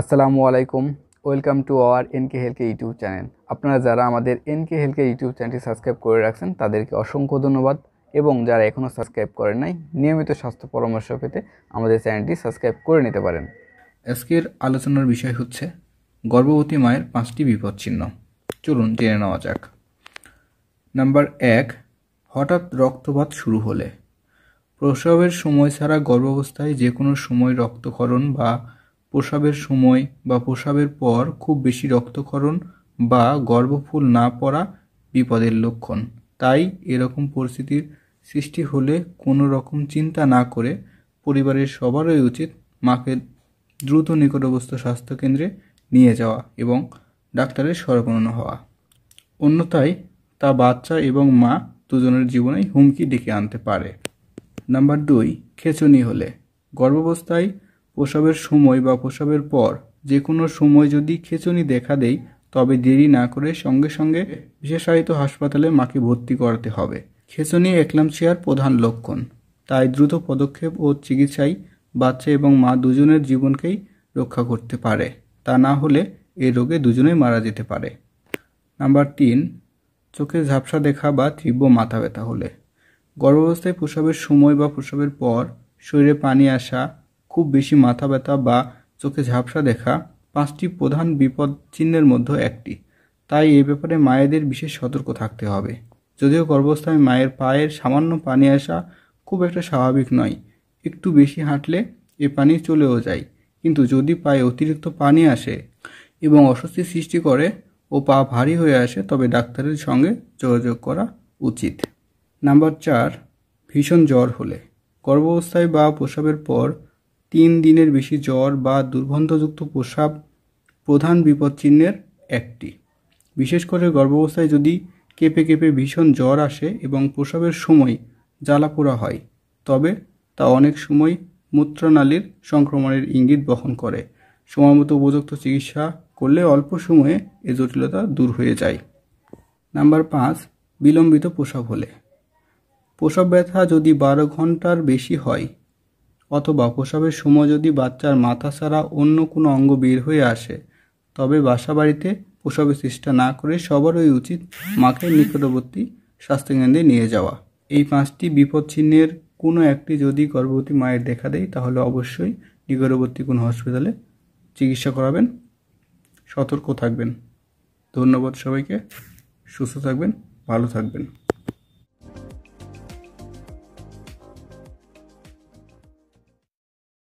আসসালামু আলাইকুম welcome to our NK হেলকে ইউটিউব চ্যানেল আপনারা যারা আমাদের এনকে হেলকে ইউটিউব চ্যানেলটি সাবস্ক্রাইব করে রাখছেন তাদেরকে অসংখ্য ধন্যবাদ এবং যারা এখনও সাবস্ক্রাইব করেন নাই নিয়মিত স্বাস্থ্য পরামর্শ পেতে আমাদের চ্যানেলটি সাবস্ক্রাইব করে নিতে পারেন আজকের আলোচনার বিষয় হচ্ছে গর্ভবতী মায়ের পাঁচটি বিপদ চলুন জেনে নেওয়া যাক নাম্বার এক হঠাৎ রক্তপাত শুরু হলে প্রসবের সময় ছাড়া গর্ভাবস্থায় যে কোনো সময় রক্তক্ষরণ বা প্রসাবের সময় বা প্রসাবের পর খুব বেশি রক্তক্ষরণ বা গর্ভফুল না পড়া বিপদের লক্ষণ তাই এরকম পরিস্থিতির সৃষ্টি হলে কোনো রকম চিন্তা না করে পরিবারের সবারই উচিত মাকে দ্রুত নিকটবস্থ স্বাস্থ্যকেন্দ্রে নিয়ে যাওয়া এবং ডাক্তারের শরণাপন্ন হওয়া অন্যথায় তা বাচ্চা এবং মা দুজনের জীবনেই হুমকি ডেকে আনতে পারে নাম্বার দুই খেচুনি হলে গর্ভাবস্থায় প্রসবের সময় বা প্রসবের পর যে কোনো সময় যদি খেচুনি দেখা দেয় তবে দেরি না করে সঙ্গে সঙ্গে বিশেষায়িত হাসপাতালে মাকে ভর্তি করাতে হবে খেচুনি একলামশিয়ার প্রধান লক্ষণ তাই দ্রুত পদক্ষেপ ও চিকিৎসাই বাচ্চা এবং মা দুজনের জীবনকেই রক্ষা করতে পারে তা না হলে এ রোগে দুজনেই মারা যেতে পারে নাম্বার তিন চোখে ঝাপসা দেখা বা তীব্র মাথা ব্যথা হলে গর্ভাবস্থায় প্রসবের সময় বা প্রসবের পর শরীরে পানি আসা খুব বেশি মাথা ব্যথা বা চোখে ঝাপসা দেখা পাঁচটি প্রধান বিপদ চিহ্নের মধ্যে একটি তাই এ ব্যাপারে মায়েদের বিশেষ সতর্ক থাকতে হবে যদিও গর্ভস্থায় মায়ের পায়ের সামান্য পানি আসা খুব একটা স্বাভাবিক নয় একটু বেশি হাঁটলে এ পানি চলেও যায় কিন্তু যদি পায়ে অতিরিক্ত পানি আসে এবং অস্বস্তি সৃষ্টি করে ও পা ভারী হয়ে আসে তবে ডাক্তারের সঙ্গে যোগাযোগ করা উচিত নাম্বার চার ভীষণ জ্বর হলে গর্ভাবস্থায় বা প্রসবের পর তিন দিনের বেশি জ্বর বা দুর্গন্ধযুক্ত প্রস্রাব প্রধান বিপদ চিহ্নের একটি বিশেষ করে গর্ভাবস্থায় যদি কেঁপে কেঁপে ভীষণ জ্বর আসে এবং প্রসবের সময় জ্বালা পোড়া হয় তবে তা অনেক সময় মূত্রনালীর সংক্রমণের ইঙ্গিত বহন করে সময়মতো উপযুক্ত চিকিৎসা করলে অল্প সময়ে এ জটিলতা দূর হয়ে যায় নাম্বার পাঁচ বিলম্বিত প্রসব হলে প্রসব ব্যথা যদি বারো ঘন্টার বেশি হয় অথবা প্রসবের সময় যদি বাচ্চার মাথা ছাড়া অন্য কোনো অঙ্গ বের হয়ে আসে তবে বাসাবাড়িতে প্রসবের চেষ্টা না করে সবারই উচিত মাকে নিকটবর্তী স্বাস্থ্যকেন্দ্রে নিয়ে যাওয়া এই পাঁচটি বিপদ চিহ্নের কোনো একটি যদি গর্ভবতী মায়ের দেখা দেয় তাহলে অবশ্যই নিকটবর্তী কোনো হসপিটালে চিকিৎসা করাবেন সতর্ক থাকবেন ধন্যবাদ সবাইকে সুস্থ থাকবেন ভালো থাকবেন